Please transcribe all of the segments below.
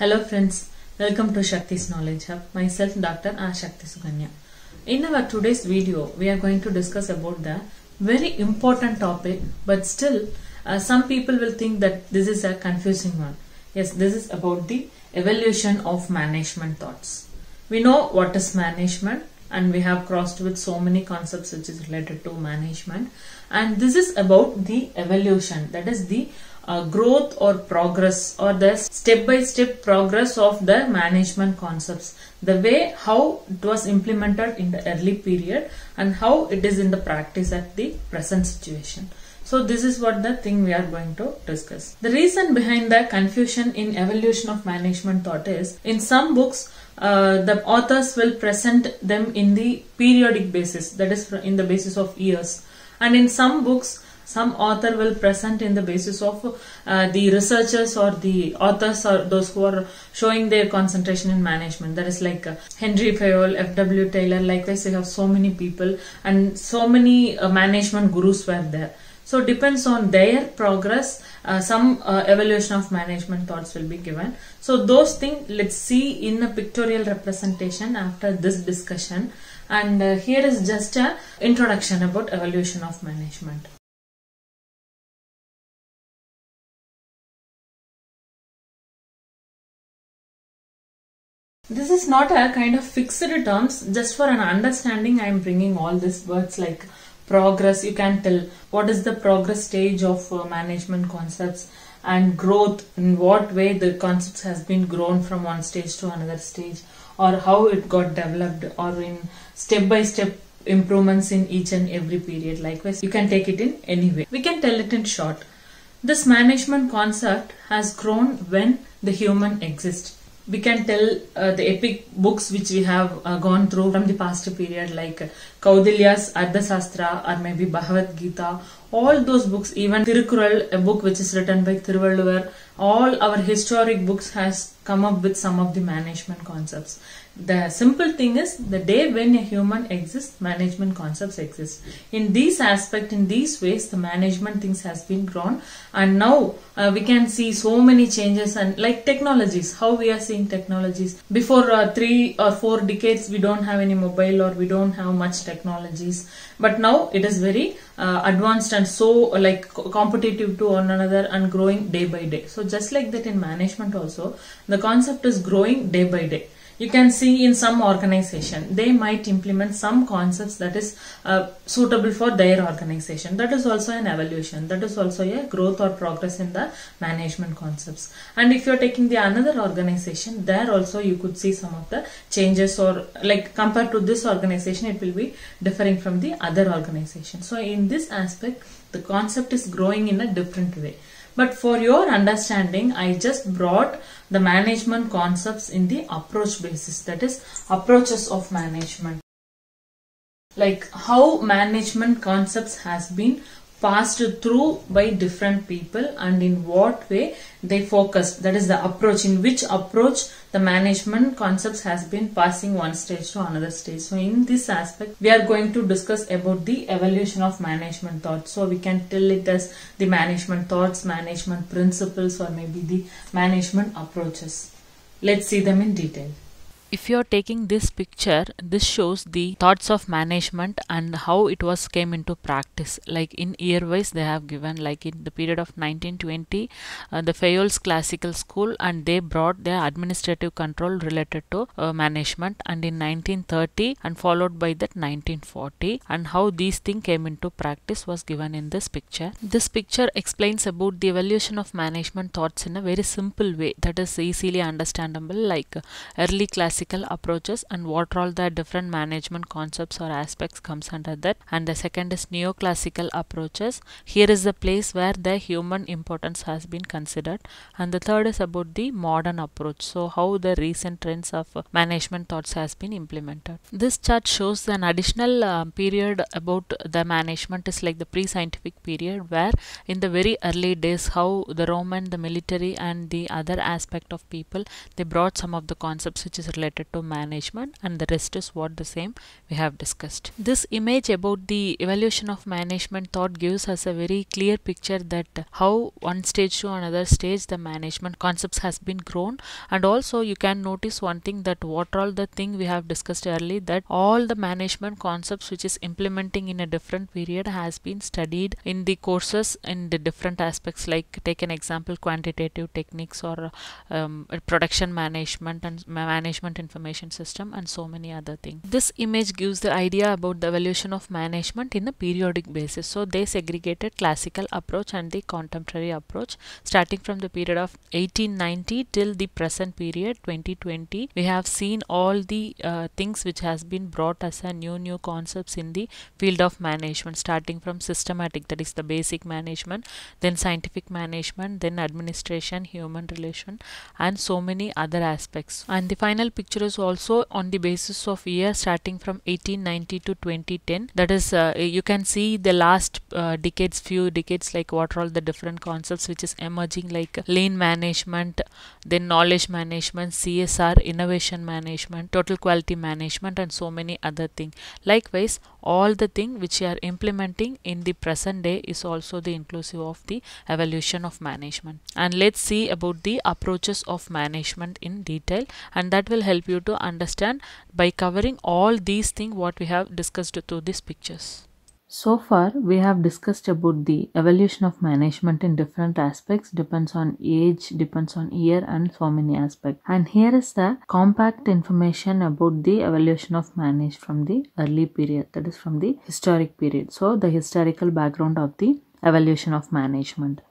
Hello friends, welcome to Shakti's Knowledge Hub. Myself Dr. R. Shakti Suganya. In our today's video, we are going to discuss about the very important topic but still uh, some people will think that this is a confusing one. Yes, this is about the evolution of management thoughts. We know what is management and we have crossed with so many concepts which is related to management and this is about the evolution that is the uh, growth or progress or the step-by-step -step progress of the management concepts the way how it was implemented in the early period and how it is in the practice at the present situation so this is what the thing we are going to discuss. The reason behind the confusion in evolution of management thought is in some books uh, the authors will present them in the periodic basis that is in the basis of years and in some books some author will present in the basis of uh, the researchers or the authors or those who are showing their concentration in management that is like uh, henry fayol fw taylor likewise they have so many people and so many uh, management gurus were there so depends on their progress uh, some uh, evolution of management thoughts will be given so those things let's see in a pictorial representation after this discussion and uh, here is just a introduction about evolution of management This is not a kind of fixed terms. Just for an understanding, I am bringing all these words like progress. You can tell what is the progress stage of uh, management concepts and growth in what way the concepts has been grown from one stage to another stage or how it got developed or in step by step improvements in each and every period likewise you can take it in any way we can tell it in short this management concept has grown when the human exists we can tell uh, the epic books which we have uh, gone through from the past period like Kaudilya's Ardhasastra or maybe Bhagavad Gita all those books even Tirukural, a book which is written by Thiruvalluvar all our historic books has come up with some of the management concepts the simple thing is the day when a human exists, management concepts exist. In these aspects, in these ways, the management things has been grown and now uh, we can see so many changes and like technologies, how we are seeing technologies. Before uh, three or four decades, we don't have any mobile or we don't have much technologies. But now it is very uh, advanced and so like competitive to one another and growing day by day. So just like that in management also, the concept is growing day by day you can see in some organization they might implement some concepts that is uh, suitable for their organization that is also an evaluation that is also a growth or progress in the management concepts and if you're taking the another organization there also you could see some of the changes or like compared to this organization it will be differing from the other organization so in this aspect the concept is growing in a different way but for your understanding, I just brought the management concepts in the approach basis, that is approaches of management. Like how management concepts has been passed through by different people and in what way they focus that is the approach in which approach the management concepts has been passing one stage to another stage so in this aspect we are going to discuss about the evolution of management thoughts. so we can tell it as the management thoughts management principles or maybe the management approaches let's see them in detail if you're taking this picture this shows the thoughts of management and how it was came into practice like in year wise they have given like in the period of 1920 uh, the Fayol's classical school and they brought their administrative control related to uh, management and in 1930 and followed by that 1940 and how these things came into practice was given in this picture this picture explains about the evolution of management thoughts in a very simple way that is easily understandable like early classical classical approaches and what all the different management concepts or aspects comes under that and the second is neoclassical approaches here is the place where the human importance has been considered and the third is about the modern approach so how the recent trends of management thoughts has been implemented this chart shows an additional uh, period about the management is like the pre-scientific period where in the very early days how the roman the military and the other aspect of people they brought some of the concepts which is related related to management and the rest is what the same we have discussed. This image about the evolution of management thought gives us a very clear picture that how one stage to another stage the management concepts has been grown and also you can notice one thing that what all the thing we have discussed earlier that all the management concepts which is implementing in a different period has been studied in the courses in the different aspects like take an example quantitative techniques or um, production management and management information system and so many other things. This image gives the idea about the evolution of management in a periodic basis. So they segregated classical approach and the contemporary approach starting from the period of 1890 till the present period 2020 we have seen all the uh, things which has been brought as a new new concepts in the field of management starting from systematic that is the basic management then scientific management then administration human relation and so many other aspects and the final picture is also on the basis of year starting from 1890 to 2010 that is uh, you can see the last uh, decades few decades like what are all the different concepts which is emerging like lean management then knowledge management csr innovation management total quality management and so many other things. likewise all the thing which you are implementing in the present day is also the inclusive of the evolution of management and let's see about the approaches of management in detail and that will help help you to understand by covering all these things what we have discussed through these pictures. So far, we have discussed about the evolution of management in different aspects, depends on age, depends on year, and so many aspects. And here is the compact information about the evolution of management from the early period, that is from the historic period. So, the historical background of the evolution of management.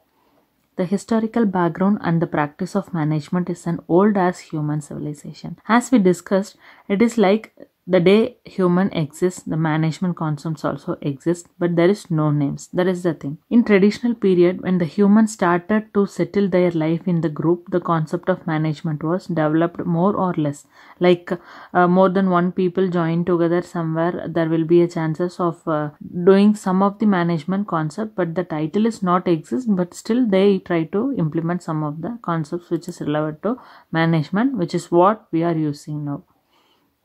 The historical background and the practice of management is an old as human civilization. As we discussed, it is like the day human exists the management concepts also exist but there is no names that is the thing in traditional period when the human started to settle their life in the group the concept of management was developed more or less like uh, more than one people join together somewhere there will be a chances of uh, doing some of the management concept but the title is not exist but still they try to implement some of the concepts which is relevant to management which is what we are using now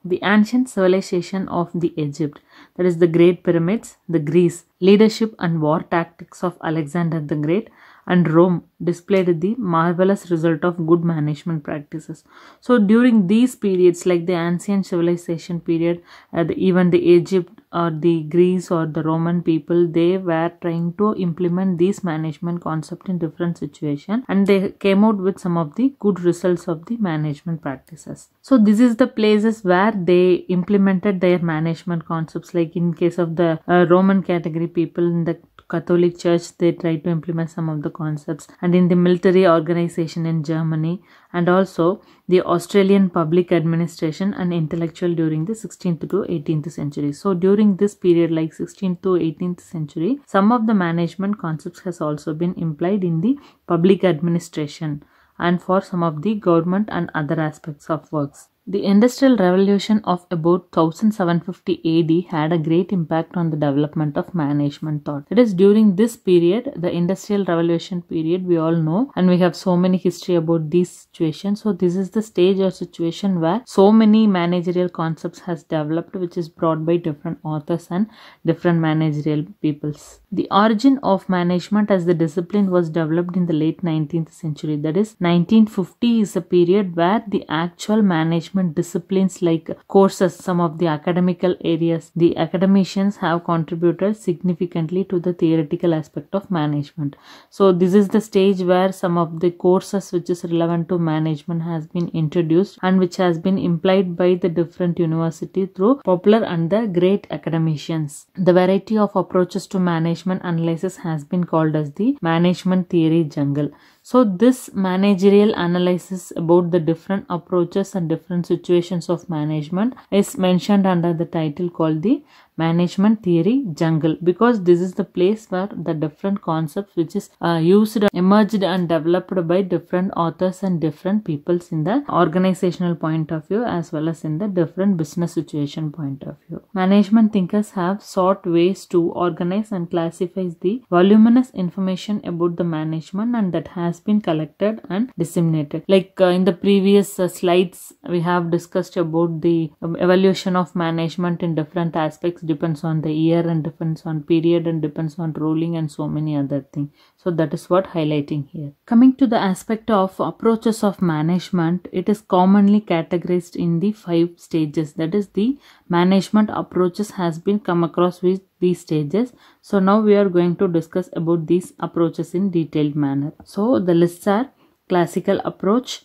the ancient civilization of the Egypt, that is the Great Pyramids, the Greece, leadership and war tactics of Alexander the Great, and Rome displayed the marvelous result of good management practices. So during these periods like the ancient civilization period uh, the, even the Egypt or the Greece or the Roman people they were trying to implement these management concept in different situation and they came out with some of the good results of the management practices. So this is the places where they implemented their management concepts like in case of the uh, Roman category people in the Catholic Church, they tried to implement some of the concepts, and in the military organization in Germany, and also the Australian public administration and intellectual during the 16th to 18th century. So during this period like 16th to 18th century, some of the management concepts has also been implied in the public administration and for some of the government and other aspects of works. The Industrial Revolution of about 1750 AD had a great impact on the development of management thought. It is during this period, the Industrial Revolution period, we all know, and we have so many history about these situations. So this is the stage or situation where so many managerial concepts has developed, which is brought by different authors and different managerial peoples. The origin of management as the discipline was developed in the late 19th century. That is, 1950 is a period where the actual management management disciplines like courses, some of the academical areas, the academicians have contributed significantly to the theoretical aspect of management. So this is the stage where some of the courses which is relevant to management has been introduced and which has been implied by the different university through popular and the great academicians. The variety of approaches to management analysis has been called as the management theory jungle. So this managerial analysis about the different approaches and different situations of management is mentioned under the title called the management theory jungle because this is the place where the different concepts which is uh, used emerged and developed by different authors and different peoples in the organizational point of view as well as in the different business situation point of view management thinkers have sought ways to organize and classify the voluminous information about the management and that has been collected and disseminated like uh, in the previous uh, slides we have discussed about the evaluation of management in different aspects depends on the year and depends on period and depends on rolling and so many other things so that is what highlighting here coming to the aspect of approaches of management it is commonly categorized in the five stages that is the management approaches has been come across with these stages so now we are going to discuss about these approaches in detailed manner so the lists are classical approach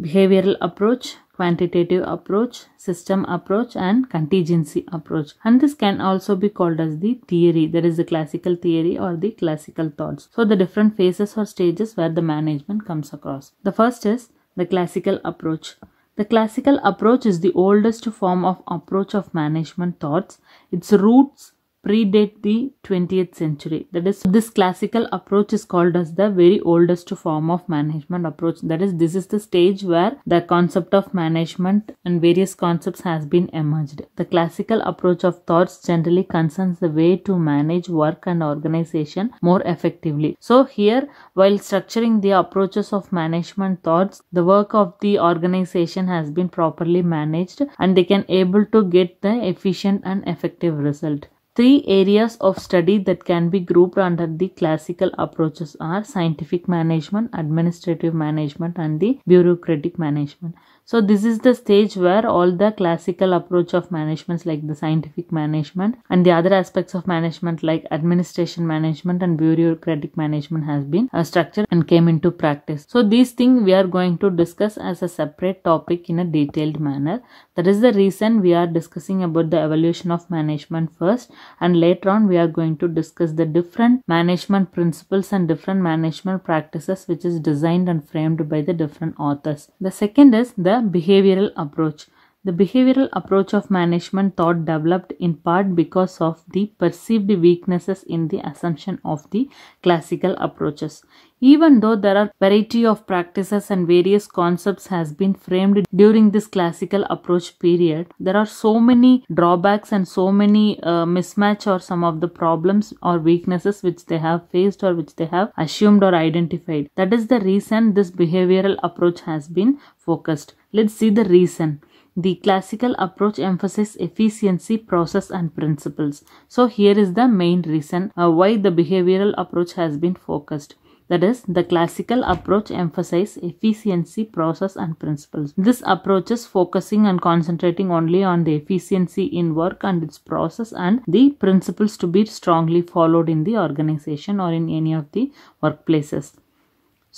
behavioral approach quantitative approach, system approach and contingency approach. And this can also be called as the theory, that is the classical theory or the classical thoughts. So the different phases or stages where the management comes across. The first is the classical approach. The classical approach is the oldest form of approach of management thoughts. Its roots predate the 20th century. That is, this classical approach is called as the very oldest form of management approach. That is, this is the stage where the concept of management and various concepts has been emerged. The classical approach of thoughts generally concerns the way to manage work and organization more effectively. So here, while structuring the approaches of management thoughts, the work of the organization has been properly managed and they can able to get the efficient and effective result. Three areas of study that can be grouped under the classical approaches are scientific management, administrative management and the bureaucratic management so this is the stage where all the classical approach of management like the scientific management and the other aspects of management like administration management and bureaucratic management has been uh, structured and came into practice so these things we are going to discuss as a separate topic in a detailed manner that is the reason we are discussing about the evolution of management first and later on we are going to discuss the different management principles and different management practices which is designed and framed by the different authors the second is the the behavioral approach. The behavioral approach of management thought developed in part because of the perceived weaknesses in the assumption of the classical approaches. Even though there are variety of practices and various concepts has been framed during this classical approach period, there are so many drawbacks and so many uh, mismatch or some of the problems or weaknesses which they have faced or which they have assumed or identified. That is the reason this behavioral approach has been focused. Let's see the reason. The classical approach emphasizes efficiency, process and principles. So here is the main reason uh, why the behavioral approach has been focused. That is, the classical approach emphasizes efficiency, process and principles. This approach is focusing and concentrating only on the efficiency in work and its process and the principles to be strongly followed in the organization or in any of the workplaces.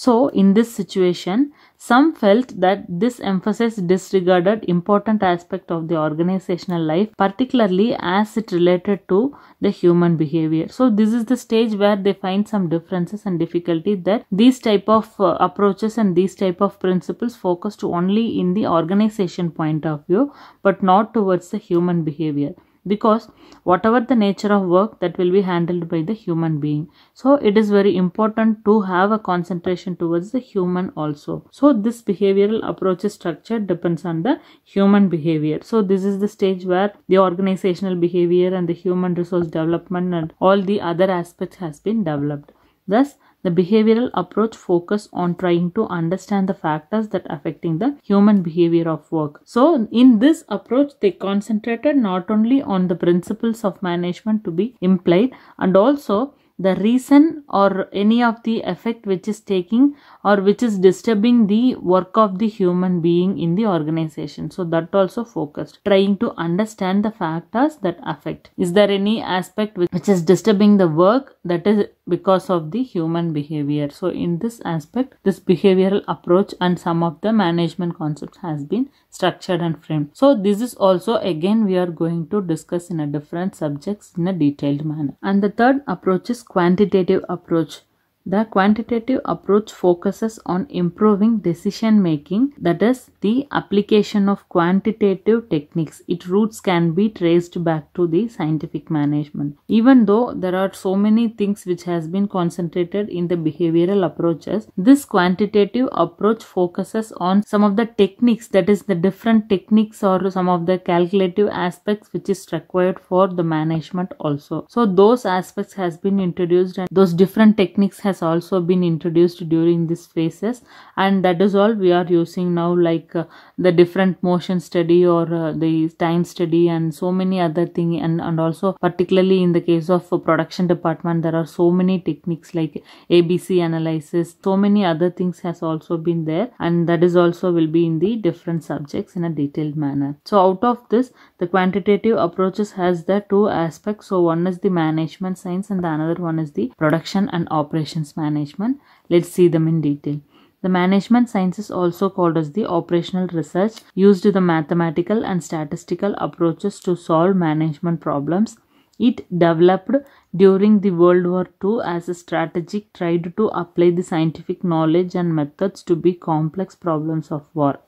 So, in this situation, some felt that this emphasis disregarded important aspect of the organizational life, particularly as it related to the human behavior. So, this is the stage where they find some differences and difficulty that these type of uh, approaches and these type of principles focused only in the organization point of view, but not towards the human behavior because whatever the nature of work that will be handled by the human being so it is very important to have a concentration towards the human also so this behavioral approach structure depends on the human behavior so this is the stage where the organizational behavior and the human resource development and all the other aspects has been developed thus the behavioral approach focus on trying to understand the factors that affecting the human behavior of work. So in this approach, they concentrated not only on the principles of management to be implied and also the reason or any of the effect which is taking or which is disturbing the work of the human being in the organization so that also focused trying to understand the factors that affect is there any aspect which is disturbing the work that is because of the human behavior so in this aspect this behavioral approach and some of the management concepts has been structured and framed so this is also again we are going to discuss in a different subjects in a detailed manner and the third approach is quantitative approach the quantitative approach focuses on improving decision making, that is, the application of quantitative techniques. Its roots can be traced back to the scientific management. Even though there are so many things which has been concentrated in the behavioral approaches, this quantitative approach focuses on some of the techniques, that is, the different techniques or some of the calculative aspects which is required for the management also. So those aspects has been introduced and those different techniques has has also been introduced during these phases and that is all we are using now like uh, the different motion study or uh, the time study and so many other thing and, and also particularly in the case of production department there are so many techniques like ABC analysis so many other things has also been there and that is also will be in the different subjects in a detailed manner. So out of this the quantitative approaches has the two aspects so one is the management science and the another one is the production and operations science management. Let's see them in detail. The management science is also called as the operational research used the mathematical and statistical approaches to solve management problems. It developed during the World War II as a strategic tried to apply the scientific knowledge and methods to be complex problems of war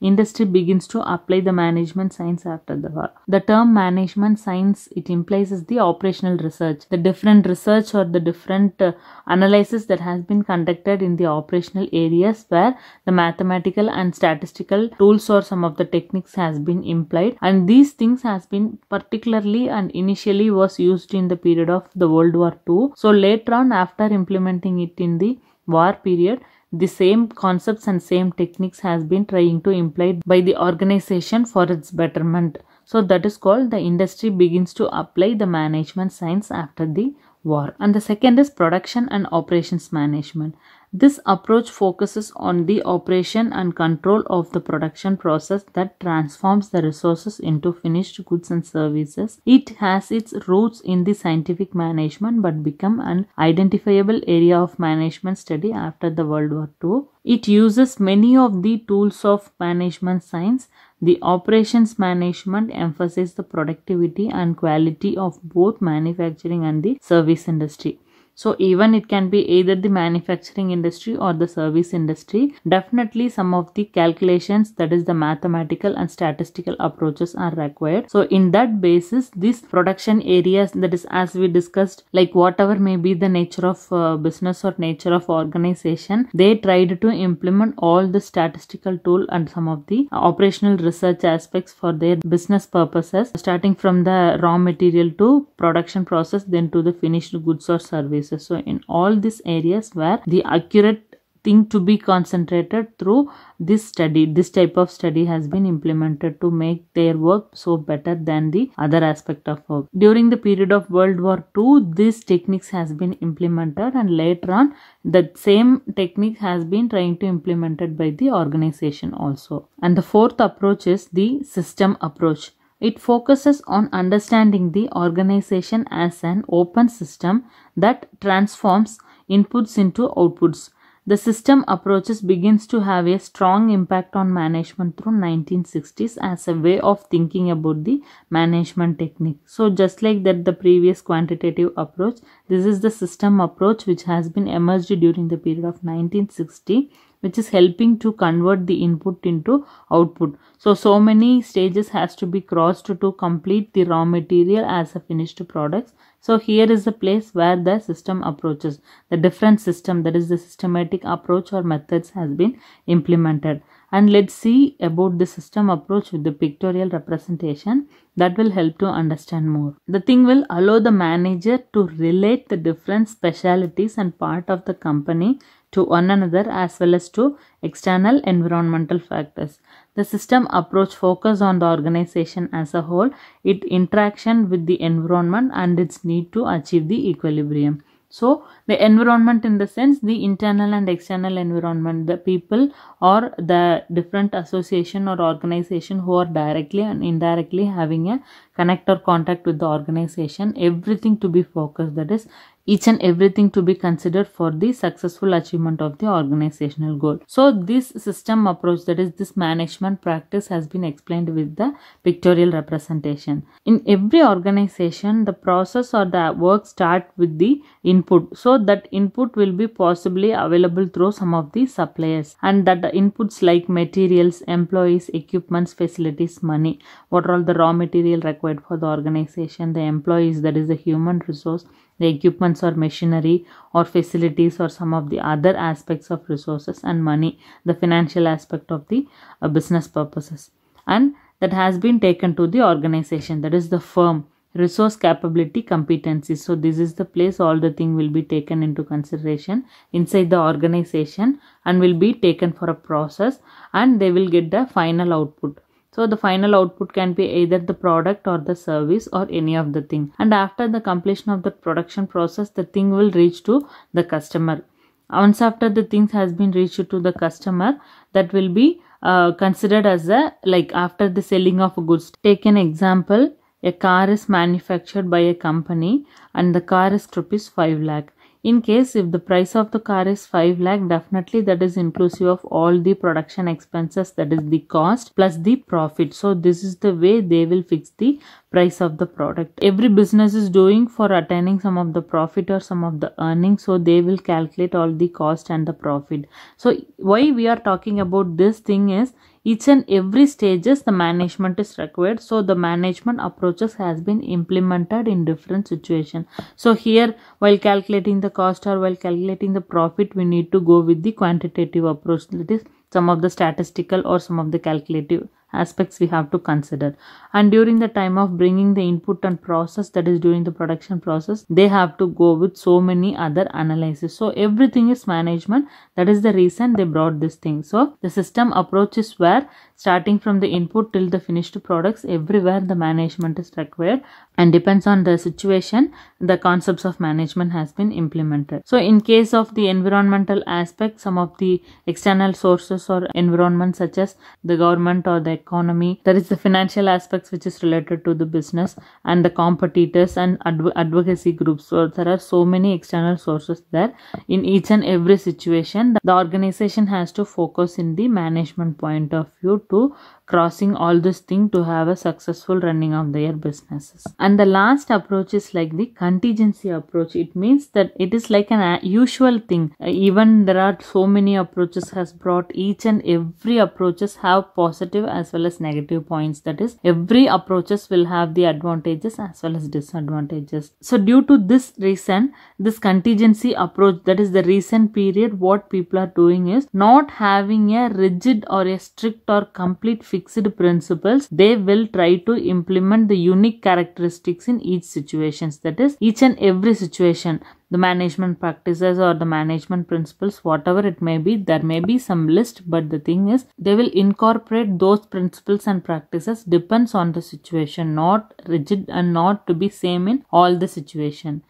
industry begins to apply the management science after the war. The term management science, it implies is the operational research, the different research or the different uh, analysis that has been conducted in the operational areas where the mathematical and statistical tools or some of the techniques has been implied and these things has been particularly and initially was used in the period of the World War II. So later on after implementing it in the war period the same concepts and same techniques has been trying to imply by the organization for its betterment. So that is called the industry begins to apply the management science after the war. And the second is production and operations management. This approach focuses on the operation and control of the production process that transforms the resources into finished goods and services. It has its roots in the scientific management but become an identifiable area of management study after the World War II. It uses many of the tools of management science. The operations management emphasizes the productivity and quality of both manufacturing and the service industry. So even it can be either the manufacturing industry or the service industry. Definitely some of the calculations that is the mathematical and statistical approaches are required. So in that basis these production areas that is as we discussed like whatever may be the nature of uh, business or nature of organization they tried to implement all the statistical tool and some of the operational research aspects for their business purposes starting from the raw material to production process then to the finished goods or service places. So in all these areas where the accurate thing to be concentrated through this study this type of study has been implemented to make their work so better than the other aspect of work during the period of world war ii these techniques has been implemented and later on the same technique has been trying to implemented by the organization also and the fourth approach is the system approach it focuses on understanding the organization as an open system that transforms inputs into outputs. The system approaches begins to have a strong impact on management through 1960s as a way of thinking about the management technique. So just like that the previous quantitative approach, this is the system approach which has been emerged during the period of 1960 which is helping to convert the input into output. So, so many stages has to be crossed to complete the raw material as a finished product. So, here is the place where the system approaches. The different system that is the systematic approach or methods has been implemented. And let's see about the system approach with the pictorial representation that will help to understand more. The thing will allow the manager to relate the different specialities and part of the company to one another as well as to external environmental factors. The system approach focus on the organization as a whole, its interaction with the environment and its need to achieve the equilibrium. So, the environment in the sense the internal and external environment, the people or the different association or organization who are directly and indirectly having a connect or contact with the organization, everything to be focused. That is, each and everything to be considered for the successful achievement of the organizational goal. So this system approach that is this management practice has been explained with the pictorial representation. In every organization the process or the work start with the input. So that input will be possibly available through some of the suppliers and that the inputs like materials, employees, equipments, facilities, money, what are all the raw material required for the organization, the employees that is the human resource the equipments or machinery or facilities or some of the other aspects of resources and money, the financial aspect of the uh, business purposes. And that has been taken to the organization, that is the firm resource capability competencies so this is the place all the thing will be taken into consideration inside the organization and will be taken for a process and they will get the final output so the final output can be either the product or the service or any of the thing. And after the completion of the production process, the thing will reach to the customer. Once after the things has been reached to the customer, that will be uh, considered as a like after the selling of goods. Take an example. A car is manufactured by a company and the car is rupees 5 lakh in case if the price of the car is 5 lakh definitely that is inclusive of all the production expenses that is the cost plus the profit so this is the way they will fix the price of the product every business is doing for attaining some of the profit or some of the earnings so they will calculate all the cost and the profit so why we are talking about this thing is each and every stages the management is required so the management approaches has been implemented in different situation so here while calculating the cost or while calculating the profit we need to go with the quantitative approach that is some of the statistical or some of the calculative aspects we have to consider and during the time of bringing the input and process that is during the production process they have to go with so many other analysis so everything is management that is the reason they brought this thing so the system approach is where starting from the input till the finished products everywhere the management is required and depends on the situation the concepts of management has been implemented so in case of the environmental aspect some of the external sources or environment such as the government or the economy. There is the financial aspects which is related to the business and the competitors and adv- advocacy groups. So there are so many external sources there. In each and every situation, the organization has to focus in the management point of view to crossing all this thing to have a successful running of their businesses and the last approach is like the contingency approach it means that it is like an uh, usual thing uh, even there are so many approaches has brought each and every approaches have positive as well as negative points that is every approaches will have the advantages as well as disadvantages so due to this reason this contingency approach that is the recent period what people are doing is not having a rigid or a strict or complete fixed principles they will try to implement the unique characteristics in each situations that is each and every situation the management practices or the management principles whatever it may be there may be some list but the thing is they will incorporate those principles and practices depends on the situation not rigid and not to be same in all the situation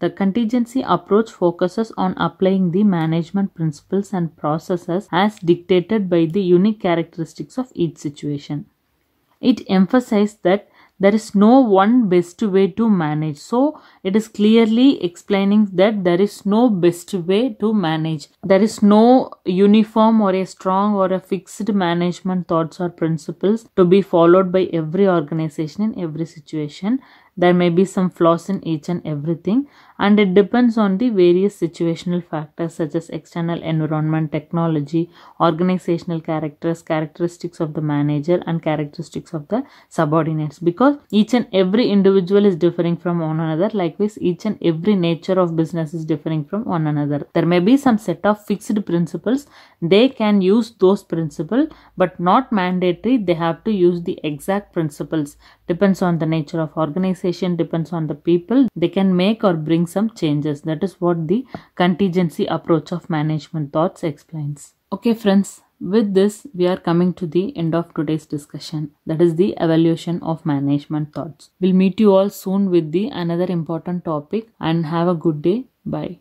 the contingency approach focuses on applying the management principles and processes as dictated by the unique characteristics of each situation. It emphasizes that there is no one best way to manage. So, it is clearly explaining that there is no best way to manage. There is no uniform or a strong or a fixed management thoughts or principles to be followed by every organization in every situation there may be some flaws in each and everything and it depends on the various situational factors such as external environment technology organizational characters characteristics of the manager and characteristics of the subordinates because each and every individual is differing from one another likewise each and every nature of business is differing from one another there may be some set of fixed principles they can use those principles but not mandatory they have to use the exact principles depends on the nature of organization depends on the people they can make or bring some changes that is what the contingency approach of management thoughts explains okay friends with this, we are coming to the end of today's discussion, that is the evaluation of management thoughts. We'll meet you all soon with the another important topic and have a good day. Bye.